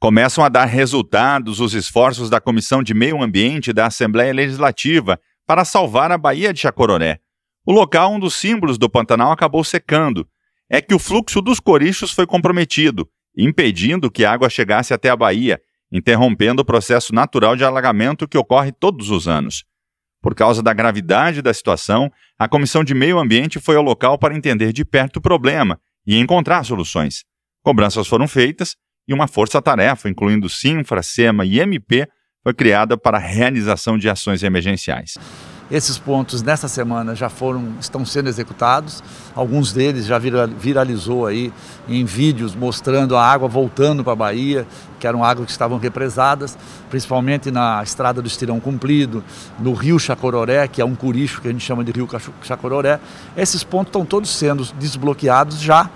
Começam a dar resultados os esforços da Comissão de Meio Ambiente da Assembleia Legislativa para salvar a Baía de Chacororé. O local, um dos símbolos do Pantanal, acabou secando. É que o fluxo dos corichos foi comprometido, impedindo que a água chegasse até a Bahia, interrompendo o processo natural de alagamento que ocorre todos os anos. Por causa da gravidade da situação, a Comissão de Meio Ambiente foi ao local para entender de perto o problema e encontrar soluções. Cobranças foram feitas, e uma força-tarefa, incluindo SINFRA, SEMA e MP, foi criada para a realização de ações emergenciais. Esses pontos nessa semana já foram, estão sendo executados. Alguns deles já viralizou aí em vídeos mostrando a água voltando para a Bahia, que eram águas que estavam represadas, principalmente na estrada do Estirão Cumprido, no Rio Chacororé, que é um curicho que a gente chama de Rio Chacororé. Esses pontos estão todos sendo desbloqueados já.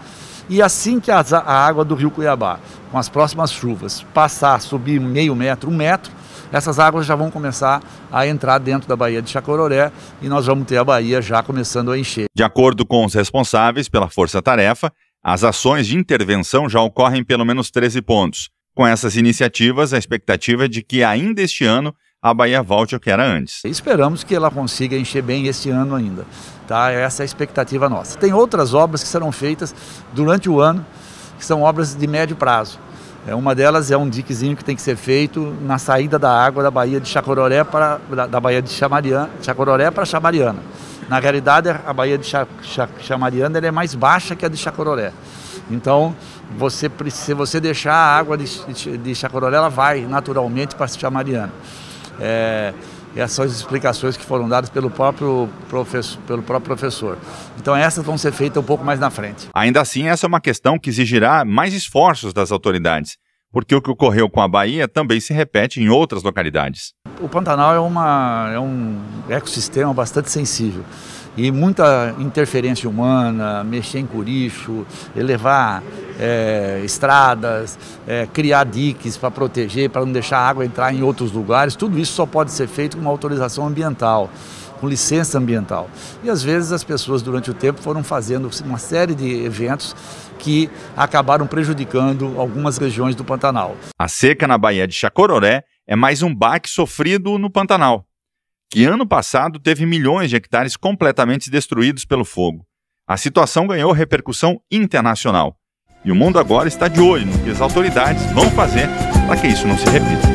E assim que a água do rio Cuiabá, com as próximas chuvas, passar, subir meio metro, um metro, essas águas já vão começar a entrar dentro da Baía de Chacororé e nós vamos ter a Baía já começando a encher. De acordo com os responsáveis pela Força Tarefa, as ações de intervenção já ocorrem em pelo menos 13 pontos. Com essas iniciativas, a expectativa é de que ainda este ano a Bahia volte ao que era antes. Esperamos que ela consiga encher bem este ano ainda. Tá? Essa é a expectativa nossa. Tem outras obras que serão feitas durante o ano, que são obras de médio prazo. É, uma delas é um diquezinho que tem que ser feito na saída da água da Baía de Chacororé para da, da Baía de Chamariana, Chacororé para Chamariana. Na realidade, a Baía de Cha, Cha, Chamariana é mais baixa que a de Chacororé. Então, você, se você deixar a água de, de, de Chacororé, ela vai naturalmente para Chamariana. É, essas explicações que foram dadas pelo próprio, professor, pelo próprio professor. Então essas vão ser feitas um pouco mais na frente. Ainda assim, essa é uma questão que exigirá mais esforços das autoridades, porque o que ocorreu com a Bahia também se repete em outras localidades. O Pantanal é, uma, é um ecossistema bastante sensível e muita interferência humana, mexer em curicho, elevar é, estradas, é, criar diques para proteger, para não deixar a água entrar em outros lugares, tudo isso só pode ser feito com uma autorização ambiental, com licença ambiental. E às vezes as pessoas durante o tempo foram fazendo uma série de eventos que acabaram prejudicando algumas regiões do Pantanal. A seca na Baía de Chacororé é mais um baque sofrido no Pantanal que ano passado teve milhões de hectares completamente destruídos pelo fogo. A situação ganhou repercussão internacional. E o mundo agora está de olho no que as autoridades vão fazer para que isso não se repita.